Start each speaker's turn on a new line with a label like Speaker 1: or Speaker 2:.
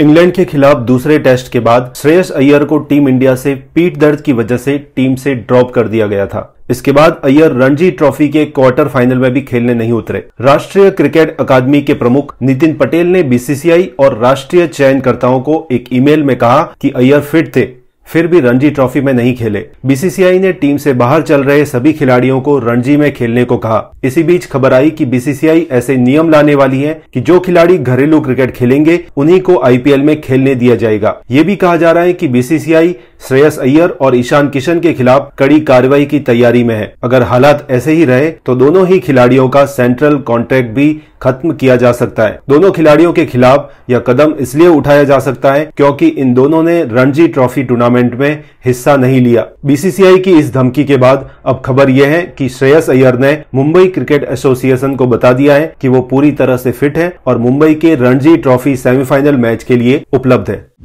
Speaker 1: England के खिलाफ दूसरे टेस्ट के बाद श्रेयस अय्यर को टीम इंडिया से पीठ दर्द की वजह से टीम से ड्रॉप कर दिया गया था इसके बाद अय्यर रणजी ट्रॉफी के क्वार्टर फाइनल में भी खेलने नहीं उतरे राष्ट्रीय क्रिकेट अकादमी के प्रमुख नितिन पटेल ने बीसीसीआई और राष्ट्रीय चयनकर्ताओं को एक ईमेल में कहा कि अय्यर फिट थे फिर भी रणजी ट्रॉफी में नहीं खेले बीसीसीआई ने टीम से बाहर चल रहे सभी खिलाड़ियों को रणजी में खेलने को कहा इसी बीच खबर आई कि बीसीसीआई ऐसे नियम लाने वाली है कि जो खिलाड़ी घरेलू क्रिकेट खेलेंगे उन्हीं को आईपीएल में खेलने दिया जाएगा ये भी कहा जा रहा है कि बीसीसीआई श्रेयस अय्यर और ईशान किशन के खिलाफ कड़ी कार्रवाई की तैयारी में है अगर हालात ऐसे ही रहे तो दोनों ही खिलाड़ियों का सेंट्रल कॉन्ट्रैक्ट भी खत्म किया जा सकता है दोनों खिलाड़ियों के खिलाफ यह कदम इसलिए उठाया जा सकता है क्योंकि इन दोनों ने रणजी ट्रॉफी टूर्नामेंट में हिस्सा नहीं लिया बीसीसीआई की इस धमकी के बाद अब खबर यह है कि श्रेयस अय्यर ने मुंबई क्रिकेट एसोसिएशन को बता दिया है कि वो पूरी तरह से फिट है और मुंबई के रणजी ट्रॉफी सेमीफाइनल मैच के लिए उपलब्ध है